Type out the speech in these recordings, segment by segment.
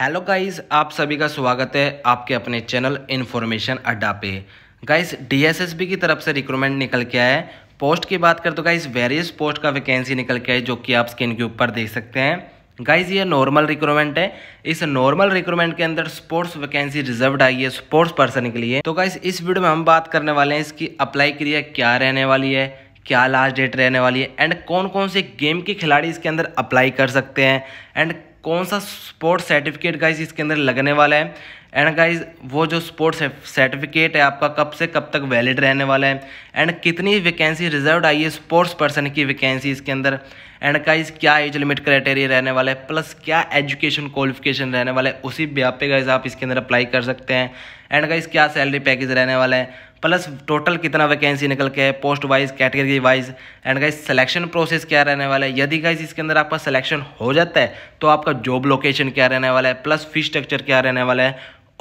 hello guys आप सभी का स्वागत है आपके अपने चैनल इन्फॉर्मेशन अड्डा पे गाइस डीएसएसबी की तरफ से रिक्रूटमेंट निकल के आया है पोस्ट की बात करें तो गाइस वेरियस पोस्ट का वैकेंसी निकल के आए जो कि आप स्क्रीन के ऊपर देख सकते हैं गाइस ये नॉर्मल रिक्रूटमेंट है इस नॉर्मल रिक्रूटमेंट के अंदर स्पोर्ट्स वैकेंसी रिजर्व आई है स्पोर्ट्स पर्सन के लिए तो गाइस इस वीडियो में हम बात करने वाले हैं इसकी अप्लाई क्रिया क्या रहने वाली है क्या लास्ट डेट रहने वाली है एंड कौन कौन से गेम के खिलाड़ी इसके अंदर अप्लाई कर सकते हैं एंड कौन सा स्पोर्ट्स सर्टिफिकेट गाइज इसके अंदर लगने वाला है एंड गाइज वो जो स्पोर्ट्स सर्टिफिकेट है आपका कब से कब तक वैलिड रहने वाला है एंड कितनी वैकेंसी रिजर्व आई है स्पोर्ट्स पर्सन की वैकेंसी इसके अंदर एंड गाइज क्या एज लिमिट क्राइटेरिया रहने वाला है प्लस क्या एजुकेशन क्वालिफिकेशन रहने वाला है उसी ब्याप पे गाइज आप इसके अंदर अप्लाई कर सकते हैं एंड गाइज क्या सैलरी पैकेज रहने वाला है प्लस टोटल कितना वैकेंसी निकल के है post wise category wise and guys selection process क्या रहने वाला है यदि गाइज इसके अंदर आपका सिलेक्शन हो जाता है तो आपका जॉब लोकेशन क्या रहने वाला है प्लस फी स्ट्रक्चर क्या रहने वाला है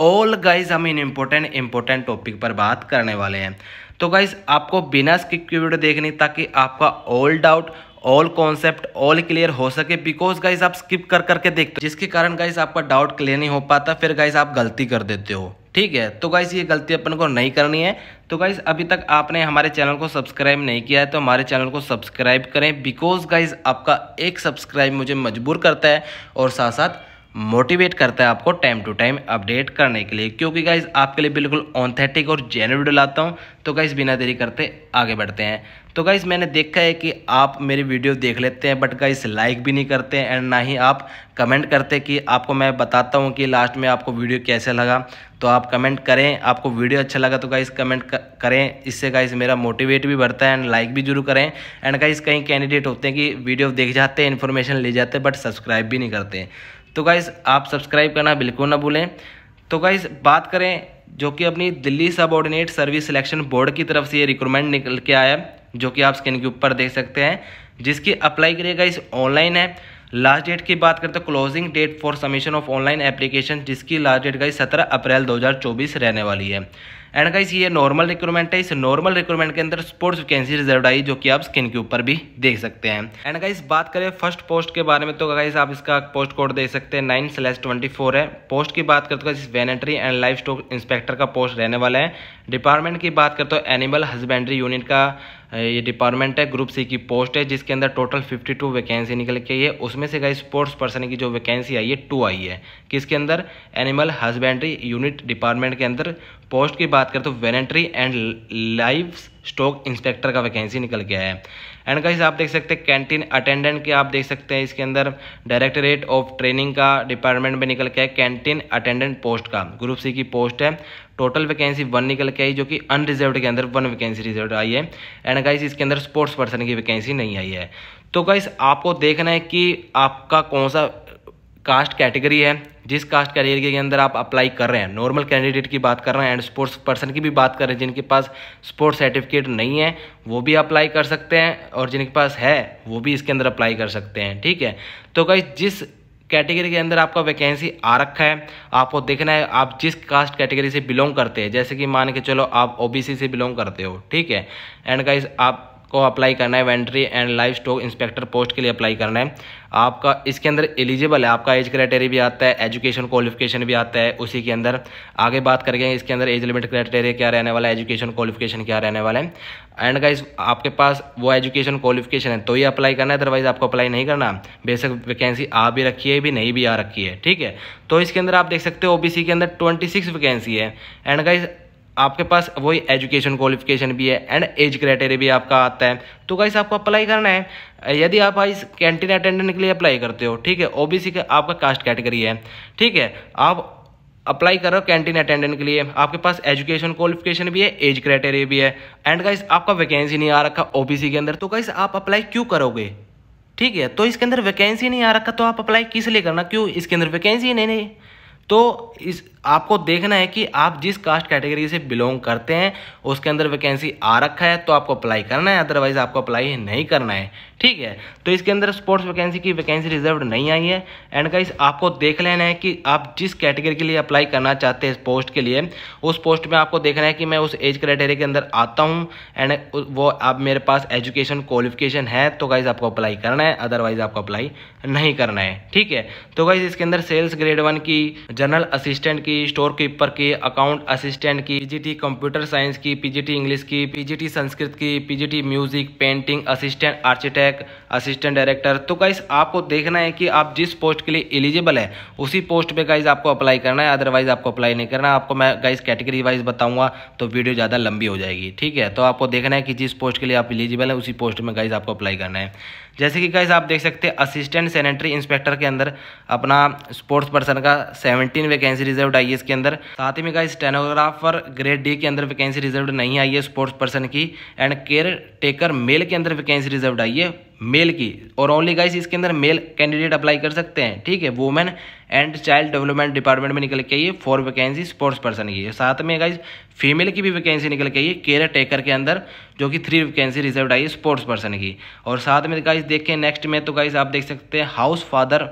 ऑल गाइज हम इन इम्पोर्टेंट इम्पोर्टेंट टॉपिक पर बात करने वाले हैं तो गाइज आपको बिना स्किप की वीडियो देखनी ताकि आपका all doubt all concept all clear हो सके बिकॉज गाइज आप स्किप कर करके देखते हो जिसके कारण गाइज आपका डाउट क्लियर नहीं हो पाता फिर गाइज आप गलती कर देते हो ठीक है तो गाइज ये गलती अपन को नहीं करनी है तो गाइज़ अभी तक आपने हमारे चैनल को सब्सक्राइब नहीं किया है तो हमारे चैनल को सब्सक्राइब करें बिकॉज गाइज़ आपका एक सब्सक्राइब मुझे मजबूर करता है और साथ साथ मोटिवेट करता है आपको टाइम टू टाइम अपडेट करने के लिए क्योंकि गाइज आपके लिए बिल्कुल ऑनथेटिक और जेन्यू वीडियो लाता हूँ तो गाइज बिना देरी करते आगे बढ़ते हैं तो गाइज मैंने देखा है कि आप मेरी वीडियो देख लेते हैं बट गाइज लाइक भी नहीं करते एंड ना ही आप कमेंट करते कि आपको मैं बताता हूँ कि लास्ट में आपको वीडियो कैसे लगा तो आप कमेंट करें आपको वीडियो अच्छा लगा तो गाइज़ कमेंट करें इससे गाइज़ मेरा मोटिवेट भी बढ़ता है एंड लाइक भी जरूर करें एंड गाइज़ कई कैंडिडेट होते हैं कि वीडियो देख जाते हैं इन्फॉर्मेशन ले जाते हैं बट सब्सक्राइब भी नहीं करते तो गाइज़ आप सब्सक्राइब करना बिल्कुल ना भूलें तो गाइज़ बात करें जो कि अपनी दिल्ली सब ऑर्डिनेट सर्विस सिलेक्शन बोर्ड की तरफ से ये रिक्रूटमेंट निकल के आया है जो कि आप स्क्रीन के ऊपर देख सकते हैं जिसकी अप्लाई करिएगा इस ऑनलाइन है लास्ट डेट की बात करते हैं closing date for submission of online application जिसकी लास्ट डेट गई सत्रह अप्रैल 2024 रहने वाली है एंड गाइस ये नॉर्मल रिक्रूटमेंट है इस नॉर्मल रिक्रूटमेंट के अंदर स्पोर्ट्स वैकेंसी रिजर्व आई जो कि आप स्किन के ऊपर भी देख सकते हैं एंड गाइस बात करें फर्स्ट पोस्ट के बारे में तो गाइस आप इसका पोस्ट कोड देख सकते हैं नाइन स्लैश ट्वेंटी फोर है पोस्ट की बात करते तो इस वेनेटरी एंड लाइफ स्टॉक इंस्पेक्टर का पोस्ट रहने वाला है डिपार्टमेंट की बात करते हो एनिमल हस्बेंड्री यूनिट का ये डिपार्टमेंट है ग्रुप सी की पोस्ट है जिसके अंदर टोटल 52 वैकेंसी निकल के आई है उसमें से गई स्पोर्ट्स पर्सन की जो वैकेंसी आई है टू आई है किसके अंदर एनिमल हस्बेंड्री यूनिट डिपार्टमेंट के अंदर पोस्ट की बात करें तो वेनेटरी एंड लाइव स्टॉक इंस्पेक्टर का वैकेंसी निकल गया है एंड कहीं आप देख सकते हैं कैंटीन अटेंडेंट के आप देख सकते हैं इसके अंदर डायरेक्टरेट ऑफ ट्रेनिंग का डिपार्टमेंट में निकल के कैंटीन अटेंडेंट पोस्ट का ग्रुप सी की पोस्ट है टोटल वैकेंसी वन निकल के आई जो कि अनरिजर्व के अंदर वन वैकेंसी रिजर्व आई है एंड गाइस इसके अंदर स्पोर्ट्स पर्सन की वैकेंसी नहीं आई है तो गाइस आपको देखना है कि आपका कौन सा कास्ट कैटेगरी है जिस कास्ट कैटेगरी के अंदर आप अप्लाई कर रहे हैं नॉर्मल कैंडिडेट की बात कर रहे हैं एंड स्पोर्ट्स पर्सन की भी बात कर रहे हैं जिनके पास स्पोर्ट्स सर्टिफिकेट नहीं है वो भी अप्लाई कर सकते हैं और जिनके पास है वो भी इसके अंदर अप्लाई कर सकते हैं ठीक है तो कहीं जिस कैटेगरी के अंदर आपका वैकेंसी आ रखा है आपको देखना है आप जिस कास्ट कैटेगरी से बिलोंग करते हैं जैसे कि मान के चलो आप ओबीसी से बिलोंग करते हो ठीक है एंड गाइज आप को अप्लाई करना है वेंट्री and livestock inspector post के लिए अप्लाई करना है आपका इसके अंदर एलिजिबल है आपका एज क्राइटेरिया भी आता है एजुकेशन क्वालिफिकेशन भी आता है उसी के अंदर आगे बात करके इसके अंदर एज लिमिट क्राइटेरिया क्या रहने वाला है एजुकेशन क्वालिफिकेशन क्या रहने वाला है एंड गाइज आपके पास वो एजुकेशन क्वालिफिकेशन है तो ही अप्लाई करना है अदरवाइज आपको अप्लाई नहीं करना बेसिक वैकेंसी आ भी रखी है भी नहीं भी आ रखी है ठीक है तो इसके अंदर आप देख सकते हो ओ के अंदर ट्वेंटी सिक्स वैकेंसी है एंड गाइज आपके पास वही एजुकेशन क्वालिफिकेशन भी है एंड एज क्राइटेरिया भी आपका आता है तो गाइस आपको अप्लाई करना है यदि आप इस कैंटीन अटेंडेंट के लिए अप्लाई करते हो ठीक है ओबीसी का आपका कास्ट कैटेगरी है ठीक है आप अप्लाई करो कैंटीन अटेंडेंट के लिए आपके पास एजुकेशन क्वालिफिकेशन भी है एज क्राइटेरिया भी है एंड गाइस आपका वैकेंसी नहीं आ रखा ओ के अंदर तो गाइस आप अप्लाई क्यों करोगे ठीक है तो इसके अंदर वैकेंसी नहीं आ रखा तो आप अप्लाई किस लिए करना क्यों इसके अंदर वैकेंसी नहीं नहीं तो इस आपको देखना है कि आप जिस कास्ट कैटेगरी से बिलोंग करते हैं उसके अंदर वैकेंसी आ रखा है तो आपको अप्लाई करना है अदरवाइज आपको अप्लाई नहीं करना है ठीक है तो इसके अंदर स्पोर्ट्स वैकेंसी की वैकेंसी रिजर्व नहीं आई है एंड का आपको देख लेना है कि आप जिस कैटेगरी के लिए अप्लाई करना चाहते हैं पोस्ट के लिए उस पोस्ट में आपको देखना है कि मैं उस एज क्राइटेरिया के अंदर आता हूँ एंड वो अब मेरे पास एजुकेशन क्वालिफिकेशन है तो गाइज आपको अप्लाई करना है अदरवाइज आपको अप्लाई नहीं करना है ठीक है तो गाइज इसके अंदर सेल्स ग्रेड वन की जनरल असिस्टेंट की स्टोर कीपर की अकाउंट असिस्टेंट की पीजीटी कंप्यूटर साइंस की पीजीटी इंग्लिश की पीजीटी संस्कृत की PGT music painting assistant architect assistant director तो गाइस आपको देखना है कि आप जिस पोस्ट के लिए एलिजिबल है उसी पोस्ट पर गाइज आपको अप्लाई करना है अदरवाइज आपको अप्लाई नहीं करना आपको मैं गाइज कैटेगरी वाइज बताऊंगा तो वीडियो ज़्यादा लंबी हो जाएगी ठीक है तो आपको देखना है कि जिस पोस्ट के लिए आप एलिजिबल है उसी पोस्ट में गाइज आपको अप्लाई करना है जैसे कि कैसे आप देख सकते हैं असिस्टेंट सैनिटरी इंस्पेक्टर के अंदर अपना स्पोर्ट्स पर्सन का सेवनटीन वैकेंसी रिजर्व आई है इसके अंदर साथ ही में कहा स्टेनोग्राफर ग्रेड डी के अंदर वैकेंसी रिजर्व नहीं आई है स्पोर्ट्स पर्सन की एंड केयर टेकर मेल के अंदर वैकेंसी रिजर्व आई है मेल की और ओनली गाइस इसके अंदर मेल कैंडिडेट अप्लाई कर सकते हैं ठीक है women and child development department में निकल के आइए फॉर वैकेंसी स्पोर्ट्स पर्सन की साथ में गाइस फीमेल की भी वैकेंसी निकल के आइए केयर टेकर के अंदर जो कि थ्री वैकेंसी रिजर्व आई है स्पोर्ट्स पर्सन की और साथ में गाइस देखें नेक्स्ट में तो गाइस आप देख सकते हैं हाउस फादर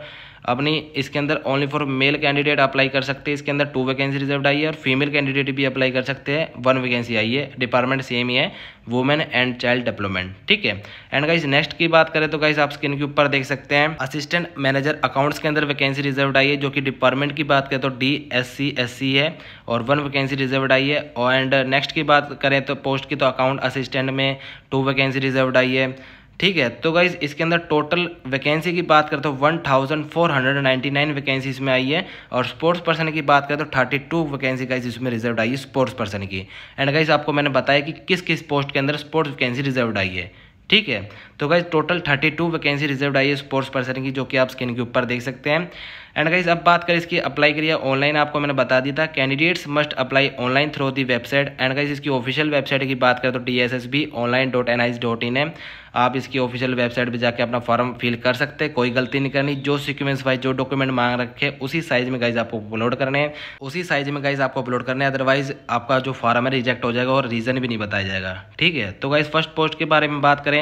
अपनी इसके अंदर only for male candidate apply कर सकते हैं इसके अंदर टू वैकेंसी रिजर्व आई है और फीमेल कैंडिडेट भी अप्लाई कर सकते हैं वन वैकेंसी आई है डिपार्टमेंट सेम ही है वुमेन एंड चाइल्ड डेवलपमेंट ठीक है एंड गाइज नेक्स्ट की बात करें तो गाइज आप स्क्रीन के ऊपर देख सकते हैं असिस्टेंट मैनेजर अकाउंट्स के अंदर वैकेंसी रिजर्व आई है जो कि डिपार्टमेंट की बात करें तो D S C S C है और वन वैकेंसी रिजर्व आई है एंड नेक्स्ट की बात करें तो पोस्ट की तो अकाउंट असिस्टेंट में टू वैकेंसी रिजर्व आई है ठीक है तो गाइज इसके अंदर टोटल वैकेंसी की बात करें तो one thousand four hundred nine vacancy इसमें आई है और स्पोर्ट्स पर्सन की बात करें तो थर्टी टू वैकेंसी गाइज इसमें रिजर्व आई है स्पोर्ट्स पर्सन की एंड गाइज आपको मैंने बताया कि किस किस पोस्ट के अंदर स्पोर्ट्स वैकेंसी रिजर्व आई है ठीक है तो guys total thirty two vacancy reserve आई है स्पोर्ट्स पर्सन की जो कि आप स्क्रीन के ऊपर देख सकते हैं एंड गाइज अब बात करें इसकी अप्लाई करिए ऑनलाइन आपको मैंने बता दिया था candidates must apply online through the website and guys इसकी ऑफिशियल वेबसाइट की बात करें तो D S S B online dot N I dot in है आप इसकी ऑफिशियल वेबसाइट पर जाकर अपना फॉर्म फिल कर सकते हैं कोई गलती नहीं करनी जो सिक्वेंस वाइज जो डॉक्यूमेंट मांग रखे उसी साइज में गाइज आपको अपलोड करने हैं उसी साइज में गाइज आपको अपलोड करने हैं अदरवाइज आपका जो फॉर्म है रिजेक्ट हो जाएगा और रीज़न भी नहीं बताया जाएगा ठीक है तो गाइज फर्स्ट पोस्ट के बारे में बात करें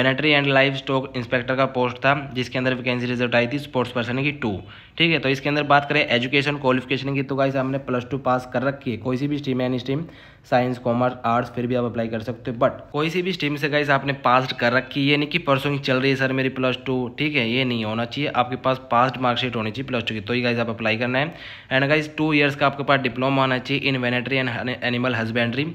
वेनेटरी एंड लाइव स्टॉक इंस्पेक्टर का पोस्ट था जिसके अंदर वैकेंसी रिजल्ट आई थी स्पोर्ट्स पर्सन की टू ठीक है तो इसके अंदर बात करें एजुकेशन क्वालिफिकेशन की तो गाइस हमने प्लस टू पास कर रखी है कोई सी भी stream any stream science commerce arts फिर भी आप अप्लाई कर सकते हो बट कोई सी भी स्ट्रीम से गाइस आपने पास्ट कर रखी ये नहीं कि परसों चल रही है सर मेरी प्लस टू ठीक है ये नहीं होना चाहिए आपके पास पास्ट मार्कशीट होनी चाहिए प्लस टू की तो ही गाइस आप अप्लाई करना है एंड गाइज टू ईयर्स का आपके पास डिप्लोमा होना चाहिए इन वेनेटरी and animal husbandry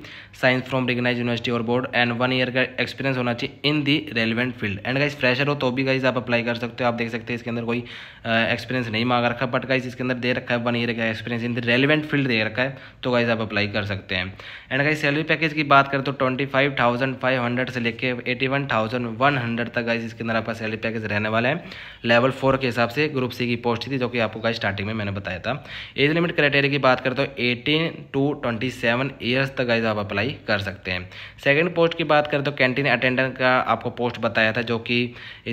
science from recognise university और बोर्ड एंड वन ईयर का एक्सपीरियंस होना चाहिए in the relevant field and guys fresher हो तो भी गाइज आप अप्लाई कर सकते हो आप देख सकते हैं इसके अंदर कोई एक्सपीरियंस नहीं मांग रखा बट गाइज इसके अंदर दे रखा है वन ईयर का experience in the relevant field दे रखा है तो गाइज आप अप्लाई कर सकते हैं एंड गाइस सैलरी पैकेज की बात करें तो twenty five thousand five hundred से लेके eighty one thousand one hundred तक गाइस इसके अंदर आपका सैलरी पैकेज रहने वाला है लेवल फोर के हिसाब से ग्रुप सी की पोस्ट थी जो कि आपको गाइस स्टार्टिंग में मैंने बताया था एज लिमिट क्राइटेरिया की बात करें तो eighteen to twenty seven years तक गाइज आप अप्लाई कर सकते हैं सेकेंड पोस्ट की बात करें तो कैंटीन अटेंडेंट का आपको पोस्ट बताया था जो कि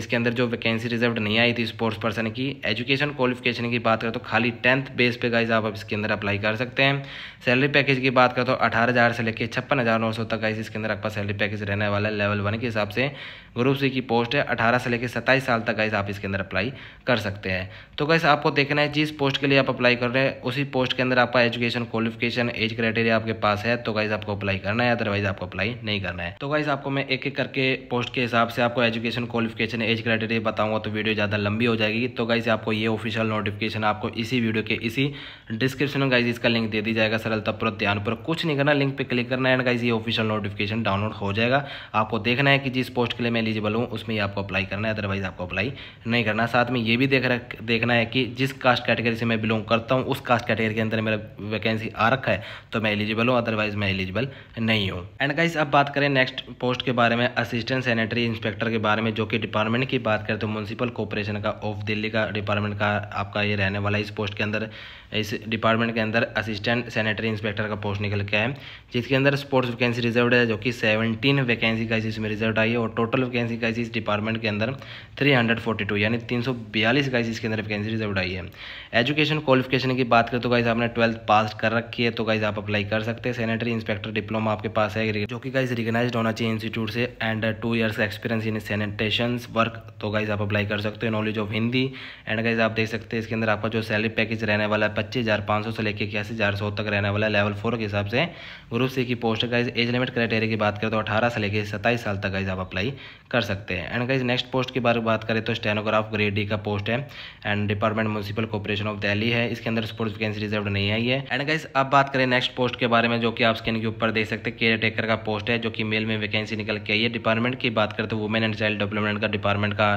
इसके अंदर जो वैकेंसी रिजर्व नहीं आई थी स्पोर्ट्स पर्सन की एजुकेशन क्वालिफिकेशन की बात करें तो खाली टेंथ बेस पर गाइज आप इसके अंदर अप्लाई कर सकते हैं सैलरी पैकेज की बात करें तो अठारह हज़ार से लेकर छप्पन हज़ार नौ सौ तक का इसके अंदर आपका सैलरी पैकेज रहने वाला है लेवल वन के हिसाब से ग्रुप सी की पोस्ट है अठारह से लेकर सत्ताईस साल तक गाइस आप इसके अंदर अप्लाई कर सकते हैं तो गाइस आपको देखना है जिस पोस्ट के लिए आप अप्लाई कर रहे हैं उसी पोस्ट के अंदर आपका एजुकेशन क्वालिफिकेशन एज क्राइटेरिया आपके पास है तो गाइस आपको अप्लाई करना है अदरवाइज आपको अप्लाई नहीं करना है तो गाइस आपको मैं एक एक करके पोस्ट के हिसाब से आपको एजुकेशन क्वालिफिकेशन एज क्राइटेरिया बताऊंगा तो वीडियो ज़्यादा लंबी हो जाएगी तो गाइस आपको ये ऑफिशियल नोटिफिकेशन आपको इसी वीडियो के इसी डिस्क्रिप्शन में गाइज इसका लिंक दे दी जाएगा सरलता पूर्वक ध्यान पर कुछ नहीं करना लिंक पे क्लिक करना है एंड गाइज ये ऑफिशियल नोटिफिकेशन डाउनलोड हो जाएगा आपको देखना है कि जिस पोस्ट के लिए मैं एलिजिबल हूँ उसमें ही आपको अप्लाई करना है अदरवाइज आपको अप्लाई नहीं करना साथ में ये भी देख देखना है कि जिस कास्ट कैटेगरी से मैं बिलोंग करता हूँ उस कास्ट कैटेगरी के अंदर मेरा वैकेंसी आ रखा है तो मैं एलिजिबल हूँ अदरवाइज मैं एलिजिबल नहीं हूँ एंड गाइज अब बात करें नेक्स्ट पोस्ट के बारे में असिस्टेंट सैनिटरी इंस्पेक्टर के बारे में जो कि डिपार्टमेंट की बात करें तो म्यूनसिपल कॉरपोरेशन का ऑफ दिल्ली का डिपार्टमेंट का आपका ये रहने वाला इस पोस्ट के अंदर इस डिपार्टमेंट के अंदर असिस्टेंट सैनिटरी इंस्पेक्टर का पोस्ट निकल के है जिसके अंदर स्पोर्ट्स वैकेंसी रिजर्व है जो कि सेवनटीन वैकेंसी का इसमें रिजर्व आई है और टोटल वैकेंसी का इस डिपार्टमेंट के अंदर थ्री हंड्रेड फोर्टी टू यानी तीन सौ बयालीस का इसके अंदर वैकेंसी रिजर्व आई है एजुकेशन क्वालिफिकेशन की बात करें तो गाइज आपने ट्वेल्थ पास कर रखी है तो गाइज आप अप्लाई कर सकते हैं सैनिटरी इंस्पेक्टर डिप्लोमा आपके पास है जो कि गाइज रिकनाइज होना चाहिए इंस्टीट्यूट से and two years experience in sanitation work तो गाइज आप अप्लाई कर सकते हो knowledge of Hindi and guys आप देख सकते हैं इसके अंदर आपका जो सैलरी पैकेज रहने वाला है पच्चीस हज़ार पाँच सौ से लेकर इक्यासी हज़ार सौ तक रहने वाला है लेवल फोर के हिसाब से ग्रुप सी की post guys age limit criteria की बात करें तो अठारह से लेकर सत्ताईस साल तक गाइज आप अप्लाई कर सकते हैं एंड गाइज नेक्स्ट पोस्ट के बारे में बात करें तो स्टेनोग्राफ ग्रेड डी का पोस्ट है and department municipal corporation corporation of Delhi है इसके अंदर स्पोर्ट्स वैकेंसी रिजर्व नहीं आई है एंड गाइस अब बात करें नेक्स्ट पोस्ट के बारे में जो कि आप स्क्रीन के ऊपर देख सकते हैं केयर टेकर का पोस्ट है जो कि मेल में वैकेंसी निकल के आई है डिपार्टमेंट की बात करते वुमेन एंड चाइल्ड डेवलपमेंट का डिपार्टमेंट का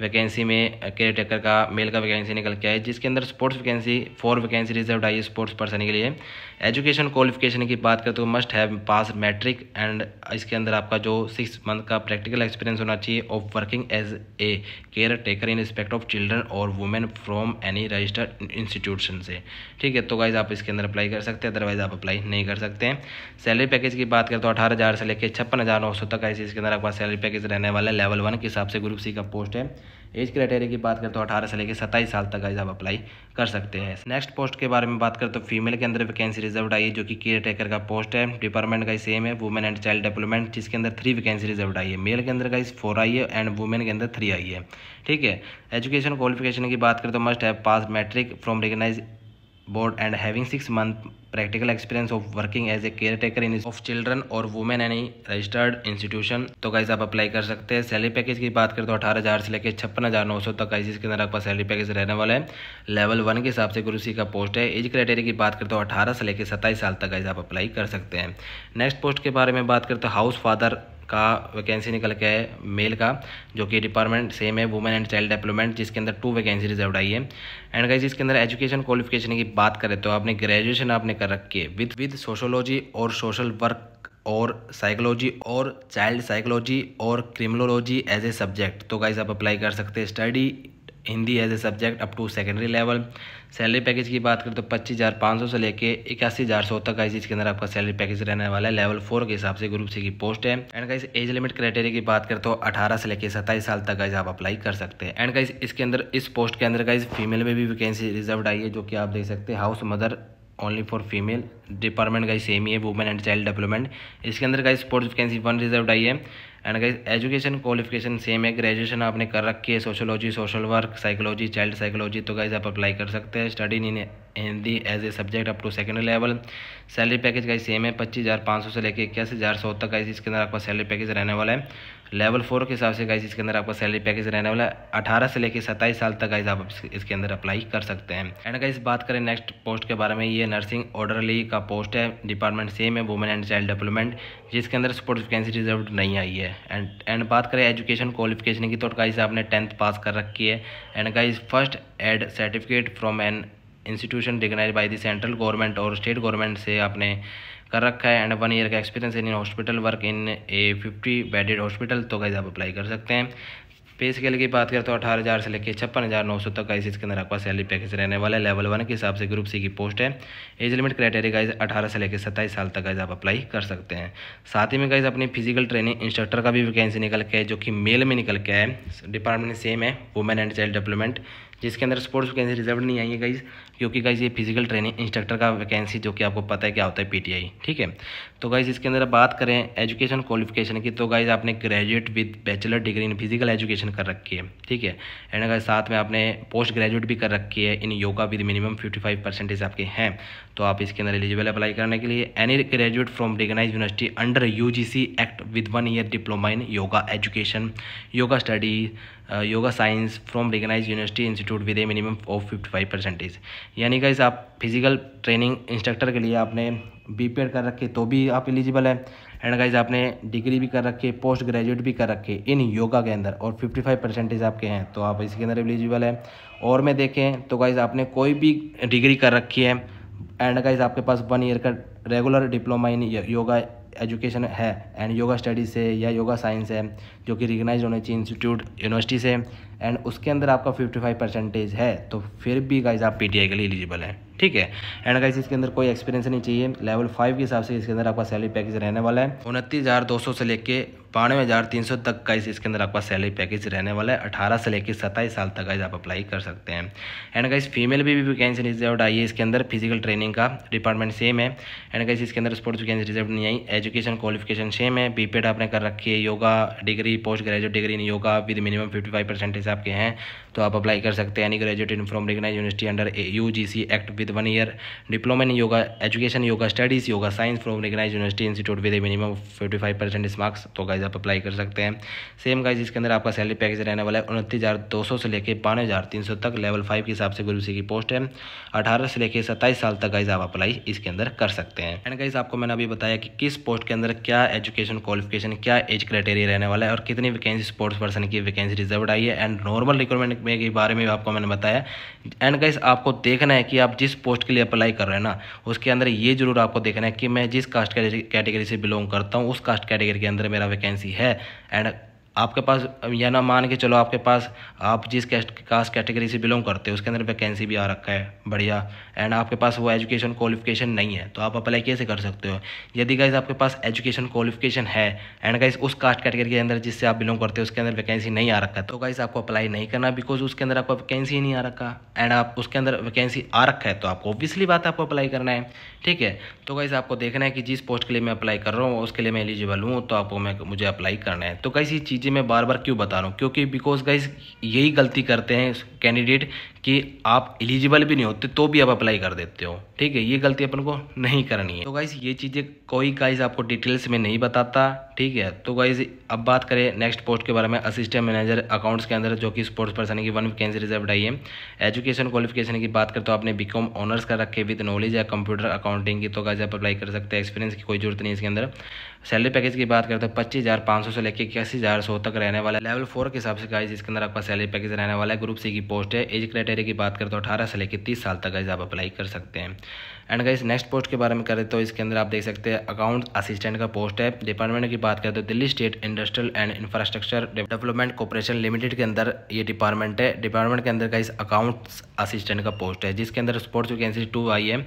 वैकेंसी में केयर टेकर का मेल का वैकेंसी निकल के आई है जिसके अंदर sports vacancy four vacancy reserve आई है स्पोर्ट्स पर्सन के लिए एजुकेशन क्वालिफिकेशन की बात करते हुए must have pass matric and इसके अंदर आपका जो सिक्स मंथ का प्रैक्टिकल एक्सपीरियंस होना चाहिए of working as a caretaker in respect of children और women from any register institution से ठीक है तो गाइज़ आप इसके अंदर अप्लाई कर सकते हैं अदरवाइज़ आप अप्लाई नहीं कर सकते हैं सैलरी पैकेज की बात करें तो अठारह हज़ार से लेकर छप्पन हज़ार नौ सौ तक ऐसे इसके अंदर आपका सैलरी पैकेज रहने वाला है लेवल वन के हिसाब से ग्रुप सी का पोस्ट है एज क्राइटेरिया की बात करें तो अठारह से लेकर सत्ताईस साल तक आप अप्लाई कर सकते हैं नेक्स्ट पोस्ट के बारे में बात करें तो फीमेल के अंदर वैकेंसी रिजर्व आई है जो कि केयर टेकर का पोस्ट है डिपार्टमेंट का सेम है वुमेन एंड चाइल्ड डेवलपमेंट जिसके अंदर थ्री वैकेंसी रिजर्व आई है मेल के अंदर का इस फोर आई है एंड वुमेन के अंदर थ्री आई है ठीक है एजुकेशन क्वालिफिकेशन की बात करें तो मस्ट है pass matric from recognise board and having six month practical experience of working as a caretaker in of children और वुमेन एनी रजिस्टर्ड इंस्टीट्यूशन तो कैसे आप अप्लाई कर सकते हैं सैलरी पैकेज की बात करें तो अठारह हज़ार से लेकर छप्पन हज़ार नौ सौ तक गाइज इसके अंदर आपका सैलरी पैकेज रहने वाला है लेवल वन के हिसाब से सी का पोस्ट है एज क्राइटेरिया की बात करें तो अठारह से लेकर सत्ताईस साल तक गाइज आप अप्लाई कर सकते हैं नेक्स्ट पोस्ट के बारे में बात करें तो हाउस फादर का वैकेंसी निकल के है मेल का जो कि डिपार्टमेंट सेम है वुमेन एंड चाइल्ड डेवलपमेंट जिसके अंदर टू वैकेंसी रिजर्व आई है एंड गाइज इसके अंदर एजुकेशन क्वालिफिकेशन की बात करें तो आपने ग्रेजुएशन आपने कर रखी है विद विद सोशोलॉजी और सोशल वर्क और साइकोलॉजी और चाइल्ड साइकोलॉजी और क्रिमिनोलॉजी एज ए सब्जेक्ट तो गाइज आप अप्लाई कर सकते हैं study Hindi as a subject up to secondary level salary package की बात करें तो पच्चीस हज़ार पाँच सौ से लेके इक्यासी हज़ार सौ तक का इस चीज़ के अंदर आपका सैलरी पैकेज रहने वाला है लेवल फोर के हिसाब से ग्रुप सी की पोस्ट है एंड का इस एज लिमिट क्राइटेरिया की बात करें तो अठारह से लेकर सत्ताईस साल तक का आप अप्लाई कर सकते हैं एंड का इसके अंदर इस पोस्ट के अंदर का इस फीमेल में भी वैकेंसी रिजर्व आई है जो कि आप देख सकते हैं house mother only for female department guys same ही है वुमेन एंड चाइल्ड डेवलपमेंट इसके अंदर guys sport vacancy one reserve आई है and guys education qualification same है ग्रेजुएशन आपने कर रखी है sociology social work psychology child psychology तो गाइस आप अप्लाई कर सकते हैं study in Hindi as a subject up to second level salary package guys same है पच्चीस हज़ार पाँच सौ से लेकर इक्यासी हज़ार सौ तक गाइस इसके अंदर आपका सैलरी पैकेज रहने वाला है लेवल फोर के हिसाब से गाइज इसके अंदर आपका सैलरी पैकेज रहने वाला है अठारह से लेकर सत्ताईस साल तक गाइज आप इसके अंदर अप्लाई कर सकते हैं एंड गाइज बात करें नेक्स्ट पोस्ट के बारे में ये नर्सिंग ऑर्डरली का पोस्ट है डिपार्टमेंट सेम है वुमेन एंड चाइल्ड डेवलपमेंट जिसके अंदर सपोर्ट वैकेंसी रिजर्व नहीं आई है एंड एंड बात करें एजुकेशन क्वालिफिकेशन की तो गाइज आपने टेंथ पास कर रखी है and guys first aid certificate from an institution recognise by central central government और स्टेट गवर्नमेंट से आपने कर रखा है एंड वन ईयर का experience in hospital work in a fifty bedded hospital तो गाइज आप अप्लाई कर सकते हैं पे स्केल की बात करें तो अठारह हज़ार से लेकर छप्पन हज़ार नौ सौ तक का इसके अंदर आपका सैलरी पैकेज रहने वाला है लेवल वन के हिसाब से ग्रुप सी की पोस्ट है एज लिमिट क्राइटेरिया गाइज अठारह से लेकर सत्ताईस साल तक गाइज आप अप्लाई कर सकते हैं साथ ही में गाइज अपनी फिजिकल ट्रेनिंग इंस्ट्रक्टर का भी वैकेंसी निकल के जो कि मेल में निकल के है डिपार्टमेंट सेम है वुमेन एंड चाइल्ड डेवलपमेंट जिसके अंदर स्पोर्ट्स वैकेंसी रिजर्व नहीं आई है गाइज़ क्योंकि गाइज़ ये फिजिकल ट्रेनिंग इंस्ट्रक्टर का वैकेंसी जो कि आपको पता है क्या होता है पीटीआई ठीक है तो गाइज़ इसके अंदर बात करें एजुकेशन क्वालिफिकेशन की तो गाइज़ आपने graduate with bachelor degree in physical education कर रखी है ठीक है एंड अगर साथ में आपने पोस्ट ग्रेजुएट भी कर रखी है in yoga with minimum fifty five percentage आपके हैं तो आप इसके अंदर एलिजिबल अप्लाई करने के लिए any graduate from recognise university under U act with one year diploma in yoga education yoga study yoga science from recognise university institute with a minimum of fifty five percentage यानी guys आप physical training instructor के लिए आपने B Ed कर रखे तो भी आप एलिजिबल है एंड गाइज आपने डिग्री भी कर रखी है पोस्ट ग्रेजुएट भी कर रखे इन योगा के अंदर और 55 परसेंटेज आपके हैं तो आप इसके अंदर एलिजिबल है और मैं देखें तो गाइज आपने कोई भी डिग्री कर रखी है एंड गाइज आपके पास वन ईयर का regular diploma in yoga education है एंड योगा स्टडीज़ है या योगा साइंस है जो कि रिकगनाइज होने चाहिए इंस्टीट्यूट यूनिवर्सिटी से एंड उसके अंदर आपका 55 परसेंटेज है तो फिर भी गाइज आप पीटीआई के लिए एलिजिबल हैं ठीक है एंड गाइस इसके अंदर कोई एक्सपीरियंस नहीं चाहिए लेवल फाइव के हिसाब से इसके अंदर आपका सैलरी पैकेज रहने वाला है उनतीस से लेके बानवे हज़ार तीन सौ तक का इसके अंदर आपका सैलरी पैकेज रहने वाला है अठारह से लेकर सत्ताईस साल तक आज आप अप्लाई कर सकते हैं एंड गाइज फीमेल भी वैकेंसी रिजर्व आई है इसके अंदर फिजिकल ट्रेनिंग का डिपार्टमेंट सेम है एंड का इसके अंदर स्पोर्ट्स वैकेंसी रिजर्व नहीं आई एजुकेशन क्वालिफिकेशन सेम है बी आपने कर रखी है yoga degree post graduate degree in yoga with minimum fifty five percentage आपके हैं तो आप अप्लाई कर सकते हैं any graduate in from recognise university under U G C act with one year diploma in yoga education yoga studies yoga science from recognise university institute with minimum fifty five percentage marks तो guys आप apply कर सकते हैं same guys इसके अंदर आपका salary package रहने वाला है उनतीस हज़ार दो सौ से लेकर बानवे हज़ार तीन सौ तक लेवल फाइव के हिसाब से गुरु की पोस्ट है अठारह से लेकर सत्ताईस साल तक गाइज आप अप्लाई इसके अंदर कर सकते हैं एंड गाइज आपको मैंने अभी बताया कि किस पोस्ट के अंदर क्या एजुकेशन क्वालिफिकेशन क्या एज क्राइटेरिया रहने वाला है और कितनी वैकेंसी स्पोर्ट्स पर्सन की वैकेंसी रिजर्व आई है एंड नॉर्मल रिक्रूटमेंट के बारे में आपको मैंने बताया एंड गाइज आपको देखना है कि आप जिस पोस्ट के लिए अप्लाई कर रहे हैं ना उसके अंदर ये जरूर आपको देखना है कि मैं जिस कास्ट कैटेगरी से बिलोंग करता हूँ उस कास्ट कैटेगरी के अंदर मेरा वैकेंसी वैकेंसी है एंड आपके पास या ना मान के चलो आपके पास आप जिस कास्ट कैटेगरी से बिलोंग करते हो उसके अंदर वैकेंसी भी आ रखा है बढ़िया एंड आपके पास वो एजुकेशन क्वालिफिकेशन नहीं है तो आप अप्लाई कैसे कर सकते हो यदि गाइज आपके पास एजुकेशन क्वालिफिकेशन है एंड गाइज उस कास्ट कैटेगरी के अंदर जिससे आप बिलोंग करते हो उसके अंदर वैकेंसी नहीं आ रखा है तो गाइज आपको अप्लाई नहीं करना बिकॉज उसके अंदर आपको वैकेंसी नहीं आ रखा एंड आप उसके अंदर वैकेंसी आ रखा है तो आपको ऑब्वियसली बात है आपको अप्लाई करना है ठीक है तो गाइस आपको देखना है कि जिस पोस्ट के लिए मैं अप्लाई कर रहा हूँ उसके लिए मैं एलिजिबल हूँ तो आपको मैं मुझे अप्लाई करना है तो कैसी ये चीज़ें मैं बार बार क्यों बता रहा हूँ क्योंकि बिकॉज गाइस यही गलती करते हैं कैंडिडेट कि आप एलिजिबल भी नहीं होते तो भी आप अप्लाई कर देते हो ठीक है ये गलती अपन को नहीं करनी है तो गाइज ये चीज़ें कोई गाइज आपको डिटेल्स में नहीं बताता ठीक है तो गाइज अब बात करें नेक्स्ट पोस्ट के बारे में असिस्टेंट मैनेजर अकाउंट्स के अंदर जो कि स्पोर्ट्स पर्सन की वन वैकेंसी रिजर्व आई है एजुकेशन क्वालिफिकेशन की बात करें तो आपने बी ऑनर्स कर रखे विद नॉलेज या कंप्यूटर अकाउंटिंग की तो गाइज आप अप्लाई कर सकते हैं एक्सपीरियंस की कोई जरूरत नहीं इसके अंदर सैलरी पैकेज की बात करें तो पच्चीस हज़ार पाँच सौ से लेकर इक्यासी हज़ार सौ तक रहने वाला है लेवल फोर के हिसाब से गाइज इसके अंदर आपका सैलरी पैकेज रहने वाला है ग्रुप सी की पोस्ट है एज क्राइटेरिया की बात करें तो अठारह से लेकर तीस साल तक गाइज आप अप्लाई कर सकते हैं एंड गाइज नेक्स्ट पोस्ट के बारे में करें तो इसके अंदर आप देख सकते हैं अकाउंट असिस्टेंट का पोस्ट है डिपार्टमेंट की बात करें तो Delhi state industrial and infrastructure development corporation limited के अंदर ये डिपार्टमेंट है डिपार्टमेंट के अंदर गाइज अकाउंट्स असिस्टेंट का पोस्ट है जिसके अंदर स्पोर्ट्स वैकेंसी टू आई है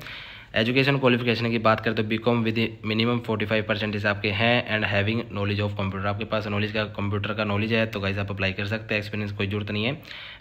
एजुकेशन क्वालिफिकेशन की बात करें तो B com with minimum forty five percentage आपके हैं and having knowledge of computer आपके पास नॉलेज का कंप्यूटर का नॉलेज है तो गाइज आप अप्लाई कर सकते हैं एक्सपीरियंस कोई जरूरत नहीं है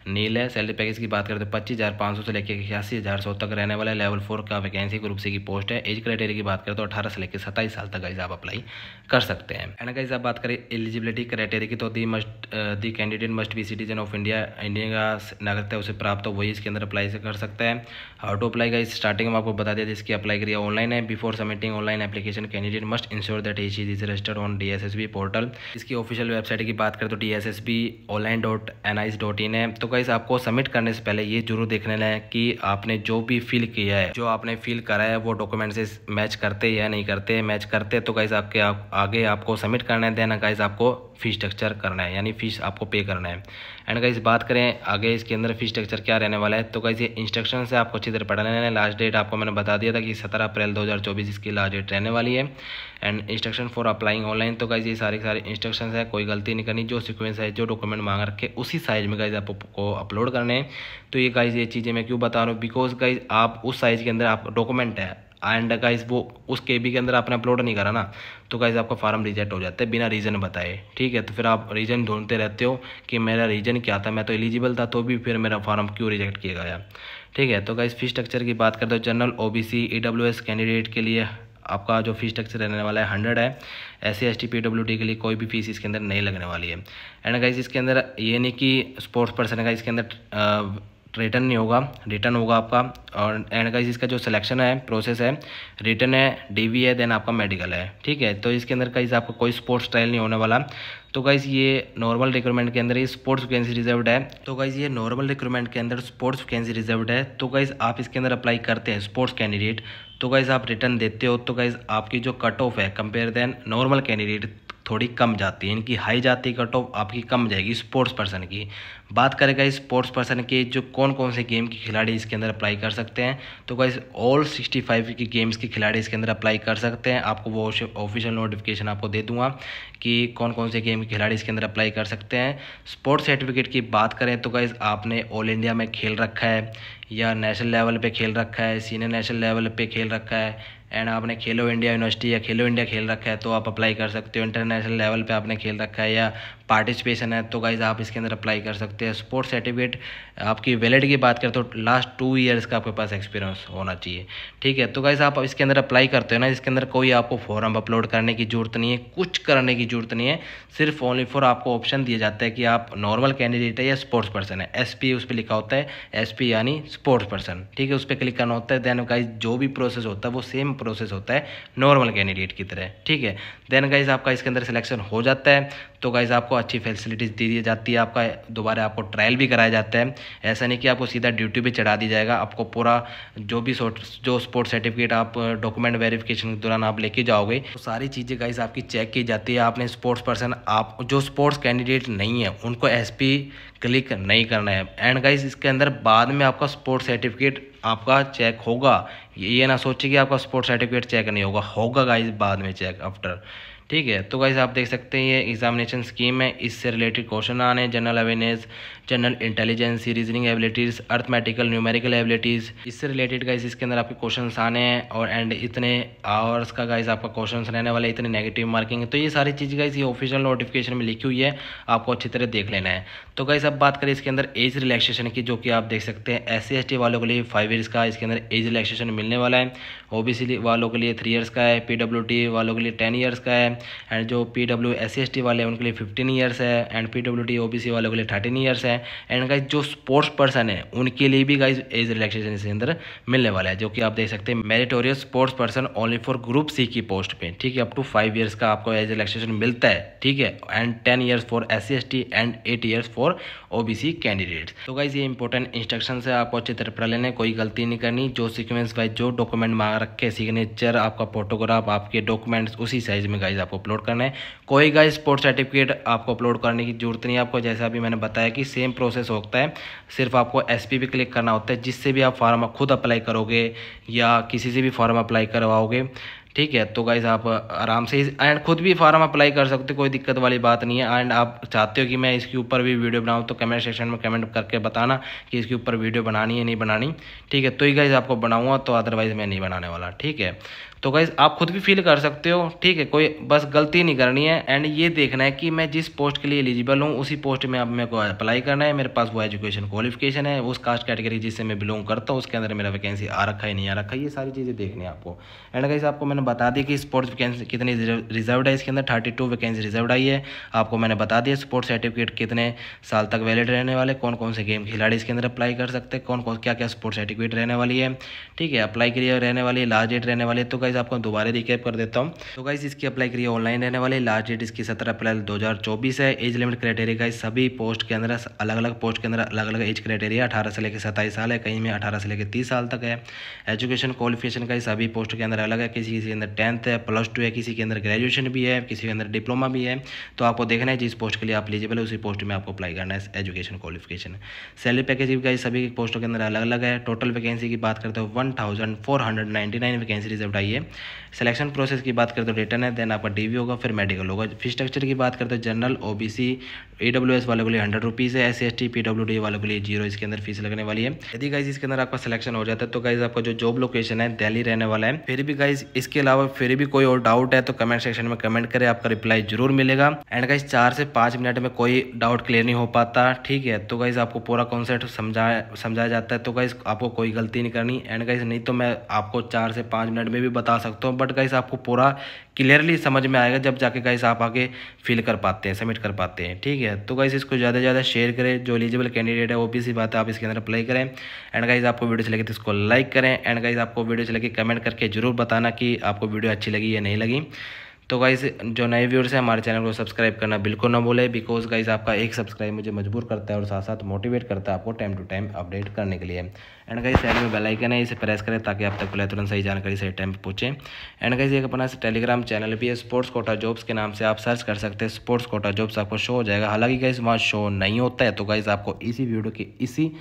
नील है सैलरी पैकेज की बात करें तो पच्चीस हज़ार पाँच सौ से लेकर इक्यासी हज़ार सौ तक रहने वाला लेवल फोर का वैकेंसी ग्रुप सी की पोस्ट है एज क्राइटेरिया की बात करें तो अठारह से लेकर सत्ताईस साल तक गाइज आप अप्लाई कर सकते हैं एंड गाइज आप बात करें एलिजिबिलिटी क्राइटेरिया की तो the must the candidate must be citizen of India India का नागरिकता उसे प्राप्त हो वही इसके अंदर अप्लाई से कर सकता है how to apply guys starting में आपको बता दिया इसकी अप्लाई करिए ऑनलाइन है before submitting online application candidate must ensure that is is registered on D S S B portal इसकी ऑफिशियल वेबसाइट की बात करें तो D S S B online dot N I dot in है तो guys आपको submit करने से पहले ये जरूर देखने लें कि आपने जो भी फिल किया है जो आपने फिल करा है वो डॉक्यूमेंट से मैच करते या नहीं करते मैच करते तो गाइस आपके आप आगे आपको सबमिट करने देना गाइस आपको फ़ी स्ट्रक्चर करना है यानी फ़ीस आपको पे करना है एंड गाइस बात करें आगे इसके अंदर फ़ी स्ट्रक्चर क्या रहने वाला है तो कहीं ये इंस्ट्रक्शन से आपको अच्छी तरह पढ़ लेना है लास्ट डेट आपको मैंने बता दिया था कि सत्रह अप्रैल दो इसकी लास्ट डेट रहने वाली है and instruction for applying online तो गाइज ये सारे सारे इंस्ट्रक्शन है कोई गलती नहीं करनी जो सिक्वेंस है जो डॉक्यूमेंट मांग रखे उसी साइज़ में गाइज आपको अपलोड करने हैं तो ये गाइज ये चीज़ें मैं क्यों बता रहा हूँ बिकॉज गाइज आप उस साइज़ के अंदर आप डॉक्यूमेंट है एंड गाइज वो उस के बी के अंदर आपने अपलोड नहीं करा ना तो गाइज आपका फॉर्म रिजेक्ट हो जाता है बिना रीज़न बताए ठीक है तो फिर आप रीज़न ढूंढते रहते हो कि मेरा रीज़न क्या था मैं तो एलिजिबल था तो भी फिर मेरा फॉर्म क्यों रिजेक्ट किया गया ठीक है तो गाइज फी स्ट्रक्चर की बात करते हो general O B C E W S candidate के लिए आपका जो फीस स्ट्रक्चर रहने वाला है हंड्रेड है S C S T P W D के लिए कोई भी फीस इसके अंदर नहीं लगने वाली है एंड गाइज इसके अंदर ये नहीं कि स्पोर्ट्स पर्सन का इसके अंदर रिटर्न नहीं होगा रिटर्न होगा आपका और एंड का इसका जो सिलेक्शन है प्रोसेस है रिटर्न है डीवी है देन आपका मेडिकल है ठीक है तो इसके अंदर कहीं आपका कोई स्पोर्ट्स ट्रायल नहीं होने वाला तो गाइज ये नॉर्मल रिक्रूटमेंट के अंदर ही स्पोर्ट्स वैकेंसी रिजर्व्ड है तो गाइज ये नॉर्मल रिक्रूटमेंट के अंदर स्पोर्ट्स वैकेंसी रिजर्व्ड है तो गाइज आप इसके अंदर अप्लाई करते हैं स्पोर्ट्स कैंडिडेट तो गाइज आप रिटर्न देते हो तो गाइज आपकी जो कट ऑफ है कंपेयर देन नॉर्मल कैंडिडेट थोड़ी कम जाती है इनकी हाई जाती है कट ऑफ आपकी कम जाएगी स्पोर्ट्स पर्सन की बात करें गाइस स्पोर्ट्स पर्सन की जो कौन कौन से गेम के खिलाड़ी इसके अंदर अप्लाई कर सकते हैं तो गाइस ऑल 65 की गेम्स के खिलाड़ी इसके अंदर अप्लाई कर सकते हैं आपको वो ऑफिशियल नोटिफिकेशन आपको दे दूंगा कि कौन कौन से गेम के खिलाड़ी इसके अंदर अप्लाई कर सकते हैं स्पोर्ट्स सर्टिफिकेट की बात करें तो गाइस आपने ऑल इंडिया में खेल रखा है या नेशनल लेवल पर खेल रखा है सीनियर नेशनल लेवल पर खेल रखा है एंड आपने खेलो इंडिया यूनिवर्सिटी या खेलो इंडिया खेल रखा है तो आप अप्लाई कर सकते हो इंटरनेशनल लेवल पे आपने खेल रखा है या पार्टिसिपेशन है तो गाइज़ आप इसके अंदर अप्लाई कर सकते हैं स्पोर्ट सर्टिफिकेट आपकी वैलिड की बात करें तो लास्ट टू ईयर्स का आपके पास एक्सपीरियंस होना चाहिए ठीक है तो गाइज़ आप इसके अंदर अप्लाई करते हो ना इसके अंदर कोई आपको फॉर्म अपलोड करने की ज़रूरत नहीं है कुछ करने की ज़रूरत नहीं है सिर्फ ओनली फॉर आपको ऑप्शन दिया जाता है कि आप नॉर्मल कैंडिडेट है या स्पोर्ट्स पर्सन है एस उस पर लिखा होता है एस यानी स्पोर्ट्स पर्सन ठीक है उस पर क्लिक करना होता है देन गाइज जो भी प्रोसेस होता है वो सेम प्रोसेस होता है नॉर्मल कैंडिडेट की तरह ठीक है देन गाइज आपका इसके अंदर सिलेक्शन हो जाता है तो गाइज़ आपको अच्छी फैसिलिटीज़ दे दी जाती है आपका दोबारा आपको ट्रायल भी कराया जाता है ऐसा नहीं कि आपको सीधा ड्यूटी भी चढ़ा दिया जाएगा आपको पूरा जो भी जो स्पोर्ट्स सर्टिफिकेट आप डॉक्यूमेंट वेरिफिकेशन के दौरान आप लेके जाओगे तो सारी चीज़ें गाइज आपकी चेक की जाती है आपने स्पोर्ट्स पर्सन आप जो स्पोर्ट्स कैंडिडेट नहीं है उनको एस क्लिक नहीं करना है एंड गाइज इसके अंदर बाद में आपका स्पोर्ट्स सर्टिफिकेट आपका चेक होगा ये ना सोचिए कि आपका स्पोर्ट्स सर्टिफिकेट चेक नहीं होगा होगा गाइज बाद में चेक आफ्टर ठीक है तो गाइज आप देख सकते हैं ये एग्जामिनेशन स्कीम है इससे रिलेटेड क्वेश्चन आने general awareness general intelligence reasoning abilities arithmetical numerical abilities इससे रिलेटेड गाइज इसके अंदर आपके क्वेश्चन आने हैं और एंड इतने आवर्स का गाइज आपका क्वेश्चन रहने वाले इतने नेगेटिव मार्किंग तो ये सारी चीज़ गाइज ये ऑफिशियल नोटिफिकेशन में लिखी हुई है आपको अच्छी तरह देख लेना है तो गाइज अब बात करें इसके अंदर एज रिलैक्सेशन की जो कि आप देख सकते हैं एस सी वालों के लिए फाइव ईयर्स का इसके अंदर एज रिलैक्सेशन मिलने वाला है ओ वालों के लिए थ्री ईयर्स का है पी वालों के लिए टेन ईयर्स का है एंड जो पी डब्ल्यू एस सी वाले हैं उनके लिए फिफ्टीन ईयर्स है and P W T O B C वालों के लिए थर्टीन ईयर्स है एंड गाइज जो स्पोर्ट्स पर्सन है उनके लिए भी गाइज एज रिलेक्सेशन इसके अंदर मिलने वाला है जो कि आप देख सकते हैं meritorious sports person only for group C की पोस्ट पे ठीक है अप टू फाइव ईयर्स का आपको एज रिलेक्सेशन मिलता है ठीक है and ten years for S C and eight years for O B C candidate तो गाइज ये इंपॉर्टेंट इंस्ट्रक्शन है आपको अच्छे तरह पर लेने कोई गलती नहीं करनी जो सिक्वेंस वाइज जो डॉक्यूमेंट मांग रखे सिग्नेचर आपका फोटोग्राफ आपके डॉक्यूमेंट्स उसी साइज में गाइज आप आपको अपलोड करना है कोई गाइस स्पोर्ट सर्टिफिकेट आपको अपलोड करने की जरूरत नहीं है आपको जैसा अभी मैंने बताया कि सेम प्रोसेस होता है सिर्फ आपको एस पी क्लिक करना होता है जिससे भी आप फार्म खुद अप्लाई करोगे या किसी से भी फॉर्म अप्लाई करवाओगे ठीक है तो गाइज़ आप आराम से एंड खुद भी फॉर्म अप्लाई कर सकते हो कोई दिक्कत वाली बात नहीं है एंड आप चाहते हो कि मैं इसके ऊपर भी वीडियो बनाऊँ तो कमेंट सेक्शन में कमेंट करके बताना कि इसके ऊपर वीडियो बनानी है नहीं बनानी ठीक है तो ही गाइज़ आपको बनाऊंगा तो अदरवाइज़ मैं नहीं बनाने वाला ठीक है तो गाइज आप खुद भी फील कर सकते हो ठीक है कोई बस गलती नहीं करनी है एंड ये देखना है कि मैं जिस पोस्ट के लिए एलिजिबल हूँ उसी पोस्ट में आप मेरे को अप्लाई करना है मेरे पास वो एजुकेशन क्वालिफिकेशन है उस कास्ट कैटेगरी जिससे मैं बिलोंग करता हूँ उसके अंदर मेरा वैकेंसी आ रखा है नहीं आ रखा है ये सारी चीज़ें देखनी है आपको एंड गाइज आपको मैंने बता दिया कि स्पोर्ट्स वैकेंसी कितनी रिजर्व है इसके अंदर थर्टी टू वैकेंसी रिजर्व आई है आपको मैंने बता दिया स्पोर्ट्स सर्टिफिकेट कितने साल तक वैलिड रहने वाले कौन कौन से गेम खिलाड़ी इसके अंदर अप्लाई कर सकते हैं कौन कौन क्या क्या स्पोर्ट्स सर्टिफिकेट रहने वाली है ठीक है अप्लाई के लिए रहने वाली है लास्ट डेट रहने वाली है तो गाइस आपको दोबारा रिकेप कर देता हूँ तो गाइस इसकी अप्लाई करिए ऑनलाइन रहने वाली लास्ट डेट इसकी सत्रह अप्रैल 2024 है एज लिमिट क्राइटेरिया गाइस सभी पोस्ट के अंदर अलग अलग पोस्ट के अंदर अलग अलग एज क्राइटेरिया अठारह से लेकर सत्ताईस साल है कहीं में अठारह से लेकर तीस साल तक है एजुकेशन क्वालिफिकेशन का सभी पोस्ट के अंदर अलग है किसी किसी के अंदर टेंथ है प्लस टू है किसी के अंदर ग्रेजुएशन भी है किसी के अंदर डिप्लोमा भी है तो आपको देखना है जिस पोस्ट के लिए आप एलिजिबल है उसी पोस्ट में आपको अप्लाई करना है एजुकेशन क्वालिफिकेशन सैलरी पैकेज भी सभी पोस्टों के अंदर अलग अलग है टोटल वैकेंसी की बात करते हो one thousand four hundred ninety nine vacancy reserve आई है चाहिए सिलेक्शन प्रोसेस की बात करते तो रिटर्न है देन आपका डी होगा फिर मेडिकल होगा फी स्ट्रक्चर की बात करते हैं general O E W S वाले बोले हंड्रेड रुपीज़ है S S T P W D वाले के लिए जीरो इसके अंदर फीस लगने वाली है यदि गाइज इसके अंदर आपका सिलेक्शन हो जाता है तो गाइज आपका जो जॉब लोकेशन है दिल्ली रहने वाला है फिर भी गाइज इसके अलावा फिर भी कोई और डाउट है तो कमेंट सेक्शन में कमेंट करें आपका रिप्लाई जरूर मिलेगा एंड गाइज चार से पाँच मिनट में कोई डाउट क्लियर नहीं हो पाता ठीक है तो गाइज आपको पूरा कॉन्सेप्ट समझाया समझाया जाता है तो गाइज आपको कोई गलती नहीं करनी एंड गाइज नहीं तो मैं आपको चार से पाँच मिनट में भी बता सकता हूँ बट गाइज आपको पूरा क्लियरली समझ में आएगा जब जाके गाइस आप आगे फिल कर पाते हैं सबमिट कर पाते हैं ठीक है तो गाइस इसको ज़्यादा से ज़्यादा शेयर करें जो एलिजिबल कैंडिडेट है वो भी सी बात है आप इसके अंदर अप्लाई करें एंड गाइस आपको वीडियो अच्छी लगी तो इसको लाइक करें एंड गाइस आपको वीडियो अच्छी लगी कमेंट करके जरूर बताना कि आपको वीडियो अच्छी लगी या नहीं लगी तो गाइज़ जो नए व्यूअर्स हैं हमारे चैनल को सब्सक्राइब करना बिल्कुल ना भूलें बिकॉज गाइज़ आपका एक सब्सक्राइब मुझे मजबूर करता है और साथ साथ मोटिवेट करता है आपको टाइम टू टाइम अपडेट करने के लिए एंड गाइज साइड में बेलाइकन है इसे प्रेस करें ताकि आप तक तुरंत सही जानकारी सही टाइम पर पहुँचें एंड गाइज एक अपना टेलीग्राम चैनल भी है स्पोर्ट्स कोटा जॉब्स के नाम से आप सर्च कर सकते हैं स्पोर्ट्स कोटा जॉब्स आपको शो हो जाएगा हालांकि गाइज वहाँ शो नहीं होता है तो गाइज़ आपको इसी वीडियो की इसी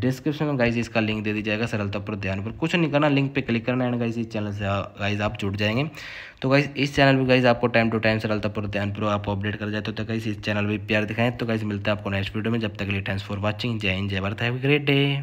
डिस्क्रिप्शन में गाइज इसका लिंक दे दिया जाएगा सरलता पर ध्यान पर कुछ नहीं करना लिंक पे क्लिक करना एंड गाइज इस चैनल से गाइज आप जुड़ जाएंगे तो गाइज इस चैनल पर गाइज आपको टाइम टू टाइम सरलता पर ध्यान पर आप अपडेट कर जाते हो तो गाइज तो इस चैनल पर प्यार दिखाएं तो गाइज मिलता है आपको नेक्स्ट वीडियो में जब तक लिए थैंक्स फॉर वॉचिंग जय हिंद जय भारत है ग्रेट डे